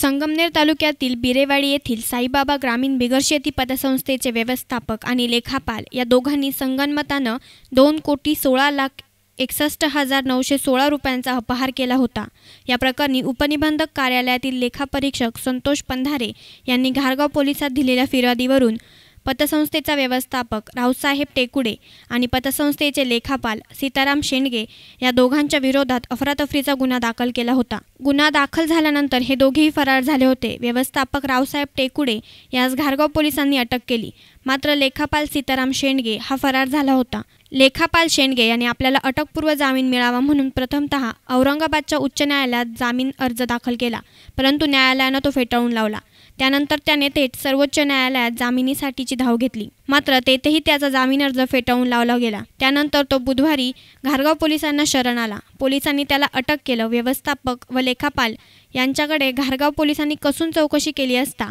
संगमनेर तालुक्यातील बिरेवाडी येथील साईबाबा ग्रामीण बिगरशेती पतसंस्थेचे व्यवस्थापक आणि लेखापाल या दोघांनी संगनमतानं दोन कोटी सोळा लाख एकसष्ट हजार नऊशे सोळा रुपयांचा अपहार केला होता या प्रकरणी उपनिबंधक कार्यालयातील लेखापरीक्षक संतोष पंधारे यांनी घारगाव पोलिसात दिलेल्या फिर्यादीवरून पतसंस्थेचा व्यवस्थापक रावसाहेब टेकुडे आणि पतसंस्थेचे लेखापाल सीताराम शेंडगे या दोघांच्या विरोधात अफरातफरीचा गुन्हा दाखल केला होता गुन्हा दाखल झाल्यानंतर हे दोघेही फरार झाले होते व्यवस्थापक रावसाहेब टेकुडे यास घारगाव पोलिसांनी अटक केली मात्र लेखापाल सीताराम शेंडगे हा फरार झाला होता लेखापाल शेंडगे यांनी आपल्याला अटकपूर्व जामीन मिळावा म्हणून प्रथमत औरंगाबादच्या उच्च न्यायालयात जामीन अर्ज दाखल केला परंतु न्यायालयानं तो फेटाळून लावला त्यानंतर त्याने थेट सर्वोच्च न्यायालयात जामिनीसाठीची धाव घेतली मात्र तेथेही त्याचा जामीन अर्ज फेटाळून लावला गेला त्यानंतर तो बुधवारी घारगाव पोलिसांना शरण आला पोलिसांनी त्याला अटक केलं व्यवस्थापक व लेखापाल यांच्याकडे घारगाव पोलिसांनी कसून चौकशी केली असता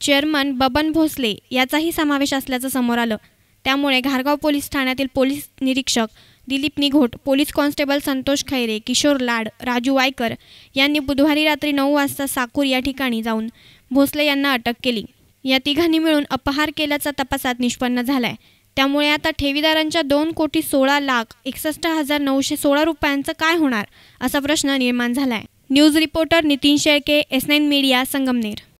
चेअरमन बबन भोसले याचाही समावेश असल्याचं समोर आलं त्यामुळे घारगाव पोलीस ठाण्यातील पोलीस निरीक्षक दिलीप निघोट पोलीस कॉन्स्टेबल संतोष खैरे किशोर लाड राजू वायकर यांनी बुधवारी रात्री नऊ वाजता साकूर या ठिकाणी जाऊन भोसले यांना अटक केली या तिघांनी मिळून अपहार केल्याचा तपासात निष्पन्न झालाय त्यामुळे आता ठेवीदारांच्या दोन कोटी सोळा लाख एकसष्ट हजार नऊशे सोळा रुपयांचं काय होणार असा प्रश्न निर्माण झालाय news reporter Nitin Shelke S nine media Sangamner